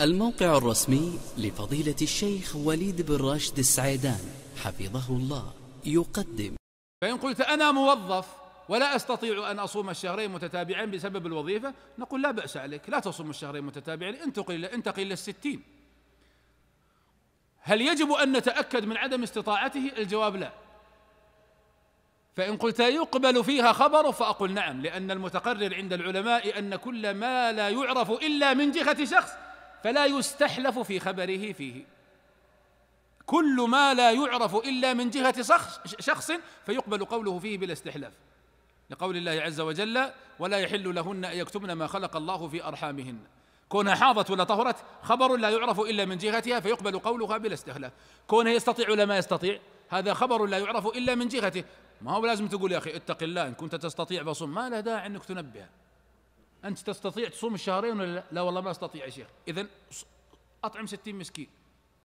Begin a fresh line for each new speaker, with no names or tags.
الموقع الرسمي لفضيلة الشيخ وليد بن راشد السعيدان حفظه الله يقدم
فإن قلت أنا موظف ولا أستطيع أن أصوم الشهرين متتابعين بسبب الوظيفة نقول لا بأس عليك لا تصوم الشهرين متتابعين انتقل انتقل الستين هل يجب أن نتأكد من عدم استطاعته الجواب لا فإن قلت يقبل فيها خبره فأقول نعم لأن المتقرر عند العلماء أن كل ما لا يعرف إلا من جهة شخص فلا يستحلف في خبره فيه كل ما لا يعرف الا من جهه شخص فيقبل قوله فيه بلا استحلاف لقول الله عز وجل ولا يحل لهن ان يكتمن ما خلق الله في ارحامهن كونها حاضت ولا طهرت خبر لا يعرف الا من جهتها فيقبل قولها بلا استحلاف كونها يستطيع ولا ما يستطيع هذا خبر لا يعرف الا من جهته ما هو لازم تقول يا اخي اتق الله ان كنت تستطيع فصم ما له داعي انك تنبه أنت تستطيع تصوم الشهرين ولا لا؟ لا والله ما أستطيع يا شيخ إذا أطعم ستين مسكين